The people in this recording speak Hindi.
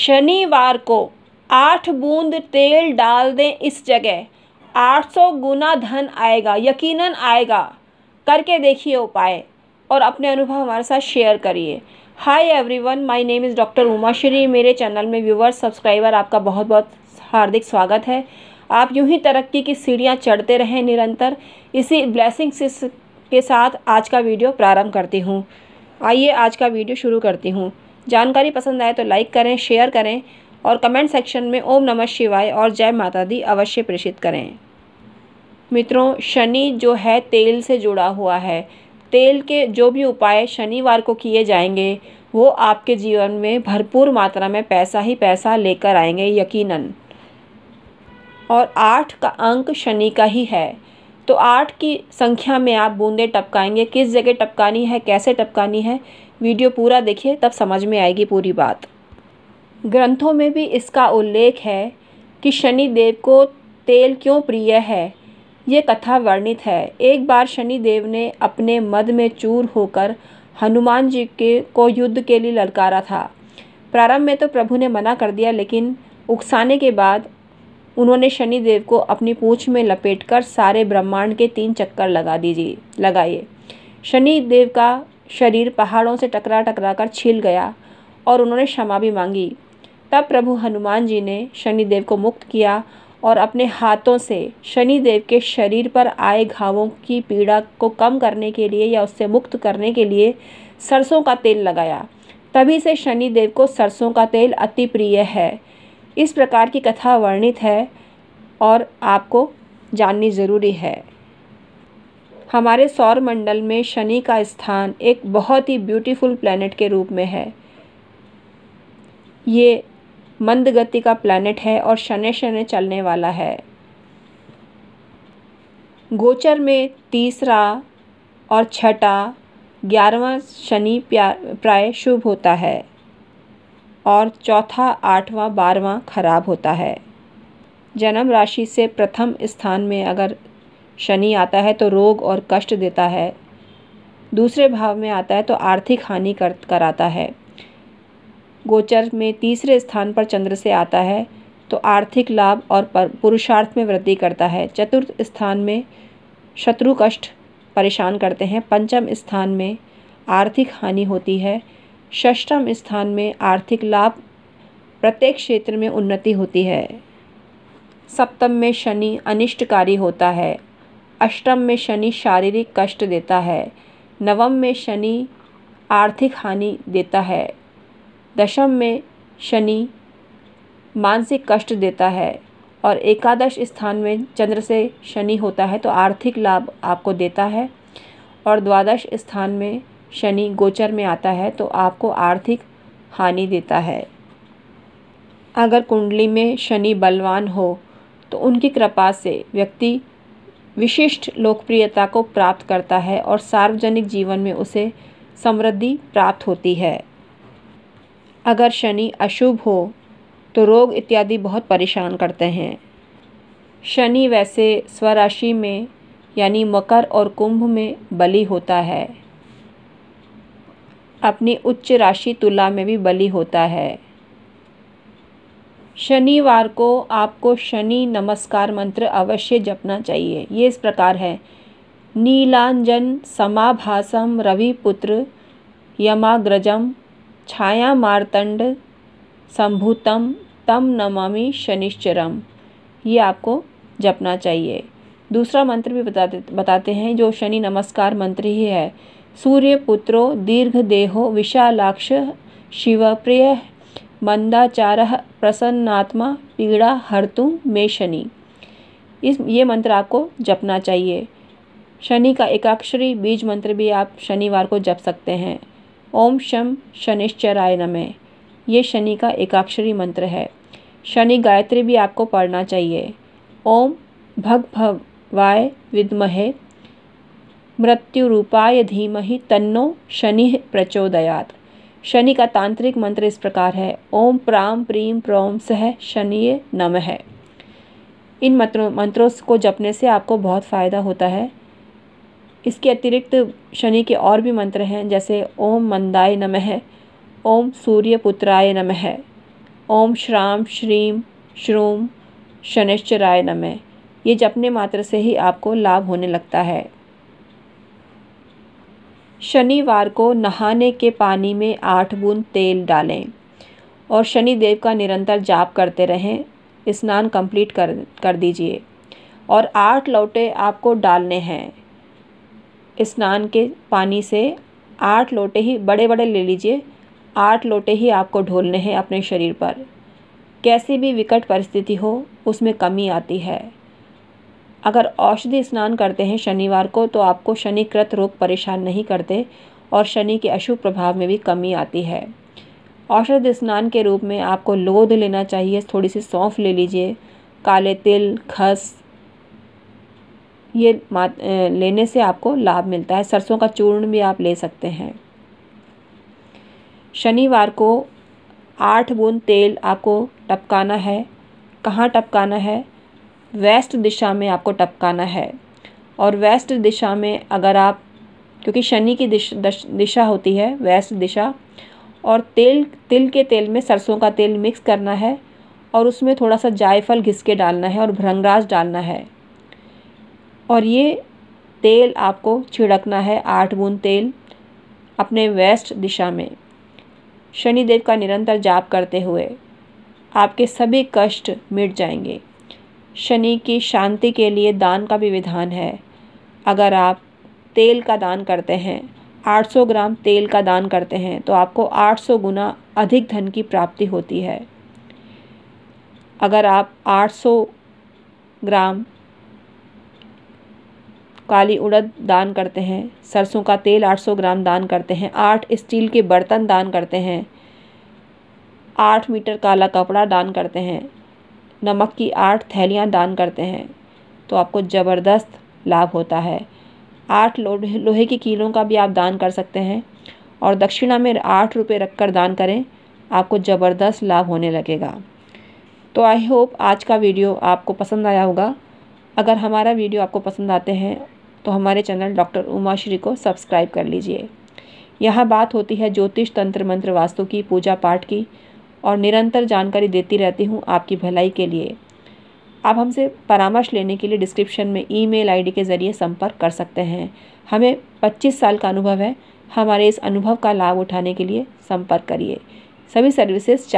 शनिवार को आठ बूंद तेल डाल दें इस जगह आठ सौ गुना धन आएगा यकीनन आएगा करके देखिए उपाय और अपने अनुभव हमारे साथ शेयर करिए hi everyone my name is doctor Uma Shri मेरे चैनल में व्यूवर सब्सक्राइबर आपका बहुत बहुत हार्दिक स्वागत है आप यूं ही तरक्की की सीढ़ियां चढ़ते रहें निरंतर इसी ब्लैसिंग के साथ आज का वीडियो प्रारंभ करती हूँ आइए आज का वीडियो शुरू करती हूँ जानकारी पसंद आए तो लाइक करें शेयर करें और कमेंट सेक्शन में ओम नमः शिवाय और जय माता दी अवश्य प्रेषित करें मित्रों शनि जो है तेल से जुड़ा हुआ है तेल के जो भी उपाय शनिवार को किए जाएंगे वो आपके जीवन में भरपूर मात्रा में पैसा ही पैसा लेकर आएंगे यकीनन और आठ का अंक शनि का ही है तो आठ की संख्या में आप बूंदें टपकाएंगे किस जगह टपकानी है कैसे टपकानी है वीडियो पूरा देखिए तब समझ में आएगी पूरी बात ग्रंथों में भी इसका उल्लेख है कि शनि देव को तेल क्यों प्रिय है ये कथा वर्णित है एक बार शनि देव ने अपने मद में चूर होकर हनुमान जी के को युद्ध के लिए ललकारा था प्रारंभ में तो प्रभु ने मना कर दिया लेकिन उकसाने के बाद उन्होंने शनि देव को अपनी पूँछ में लपेटकर सारे ब्रह्मांड के तीन चक्कर लगा दीजिए लगाइए शनि देव का शरीर पहाड़ों से टकरा टकरा कर छिल गया और उन्होंने क्षमा भी मांगी तब प्रभु हनुमान जी ने शनिदेव को मुक्त किया और अपने हाथों से शनिदेव के शरीर पर आए घावों की पीड़ा को कम करने के लिए या उससे मुक्त करने के लिए सरसों का तेल लगाया तभी से शनिदेव को सरसों का तेल अति प्रिय है इस प्रकार की कथा वर्णित है और आपको जाननी ज़रूरी है हमारे सौर मंडल में शनि का स्थान एक बहुत ही ब्यूटीफुल प्लैनेट के रूप में है ये मंद गति का प्लैनेट है और शनि शनि चलने वाला है गोचर में तीसरा और छठा ग्यारहवा शनि प्राय शुभ होता है और चौथा आठवां बारवां खराब होता है जन्म राशि से प्रथम स्थान में अगर शनि आता है तो रोग और कष्ट देता है दूसरे भाव में आता है तो आर्थिक हानि कर कराता है गोचर में तीसरे स्थान पर चंद्र से आता है तो आर्थिक लाभ और पुरुषार्थ में वृद्धि करता है चतुर्थ स्थान में शत्रु कष्ट परेशान करते हैं पंचम स्थान में आर्थिक हानि होती है षष्ठम स्थान में आर्थिक लाभ प्रत्येक क्षेत्र में उन्नति होती है सप्तम में शनि अनिष्टकारी होता है अष्टम में शनि शारीरिक कष्ट देता है नवम में शनि आर्थिक हानि देता है दशम में शनि मानसिक कष्ट देता है और एकादश स्थान में चंद्र से शनि होता है तो आर्थिक लाभ आपको देता है और द्वादश स्थान में शनि गोचर में आता है तो आपको आर्थिक हानि देता है अगर कुंडली में शनि बलवान हो तो उनकी कृपा से व्यक्ति विशिष्ट लोकप्रियता को प्राप्त करता है और सार्वजनिक जीवन में उसे समृद्धि प्राप्त होती है अगर शनि अशुभ हो तो रोग इत्यादि बहुत परेशान करते हैं शनि वैसे स्वराशि में यानी मकर और कुंभ में बलि होता है अपनी उच्च राशि तुला में भी बलि होता है शनिवार को आपको शनि नमस्कार मंत्र अवश्य जपना चाहिए ये इस प्रकार है नीलांजन समाभासम रविपुत्र यमाग्रजम छाया मारतंड संभूतम तम नमामि शनिश्चरम ये आपको जपना चाहिए दूसरा मंत्र भी बताते बताते हैं जो शनि नमस्कार मंत्र ही है सूर्य पुत्रो दीर्घ देहो विशालाक्ष शिव प्रिय मंदाचार प्रसन्नात्मा पीड़ा हरतु मे शनि इस ये मंत्र आपको जपना चाहिए शनि का एकाक्षरी बीज मंत्र भी आप शनिवार को जप सकते हैं ओम शम शनिश्चराय नमे ये शनि का एकाक्षरी मंत्र है शनि गायत्री भी आपको पढ़ना चाहिए ओम भग भवाय विद्महे मृत्यु रूपाय धीमहि तन्नो शनि प्रचोदयात् शनि का तांत्रिक मंत्र इस प्रकार है ओम प्राम प्रीम प्रोम सह शनि नम है इन मंत्रों मंत्रों को जपने से आपको बहुत फ़ायदा होता है इसके अतिरिक्त शनि के और भी मंत्र हैं जैसे ओम मंदाय नम है ओम सूर्य पुत्राय नम है ओम श्राम श्रीम श्रूम शनिश्चराय नम ये जपने मात्र से ही आपको लाभ होने लगता है शनिवार को नहाने के पानी में आठ बूंद तेल डालें और शनिदेव का निरंतर जाप करते रहें स्नान कंप्लीट कर कर दीजिए और आठ लोटे आपको डालने हैं स्नान के पानी से आठ लोटे ही बड़े बड़े ले लीजिए आठ लोटे ही आपको ढोलने हैं अपने शरीर पर कैसी भी विकट परिस्थिति हो उसमें कमी आती है अगर औषधि स्नान करते हैं शनिवार को तो आपको शनिकृत रोग परेशान नहीं करते और शनि के अशुभ प्रभाव में भी कमी आती है औषध स्नान के रूप में आपको लोद लेना चाहिए थोड़ी सी सौंफ ले लीजिए काले तिल खस ये मात लेने से आपको लाभ मिलता है सरसों का चूर्ण भी आप ले सकते हैं शनिवार को आठ बूंद तेल आपको टपकाना है कहाँ टपकाना है वेस्ट दिशा में आपको टपकाना है और वेस्ट दिशा में अगर आप क्योंकि शनि की दिशा दिशा होती है वेस्ट दिशा और तेल तिल के तेल में सरसों का तेल मिक्स करना है और उसमें थोड़ा सा जायफल घिस के डालना है और भ्रंगराज डालना है और ये तेल आपको छिड़कना है आठ बूंद तेल अपने वेस्ट दिशा में शनिदेव का निरंतर जाप करते हुए आपके सभी कष्ट मिट जाएंगे शनि की शांति के लिए दान का भी विधान है अगर आप तेल का दान करते हैं 800 ग्राम तेल का दान करते हैं तो आपको 800 गुना अधिक धन की प्राप्ति होती है अगर आप 800 ग्राम काली उड़द दान करते हैं सरसों का तेल 800 ग्राम दान करते हैं आठ स्टील के बर्तन दान करते हैं आठ मीटर काला कपड़ा दान करते हैं नमक की आठ थैलियाँ दान करते हैं तो आपको ज़बरदस्त लाभ होता है आठ लोहे लोहे के कीलों का भी आप दान कर सकते हैं और दक्षिणा में आठ रुपये रख कर दान करें आपको ज़बरदस्त लाभ होने लगेगा तो आई होप आज का वीडियो आपको पसंद आया होगा अगर हमारा वीडियो आपको पसंद आते हैं तो हमारे चैनल डॉक्टर उमाश्री को सब्सक्राइब कर लीजिए यहाँ बात होती है ज्योतिष तंत्र मंत्र वास्तु की पूजा पाठ की और निरंतर जानकारी देती रहती हूँ आपकी भलाई के लिए आप हमसे परामर्श लेने के लिए डिस्क्रिप्शन में ईमेल आईडी के ज़रिए संपर्क कर सकते हैं हमें 25 साल का अनुभव है हमारे इस अनुभव का लाभ उठाने के लिए संपर्क करिए सभी सर्विसेज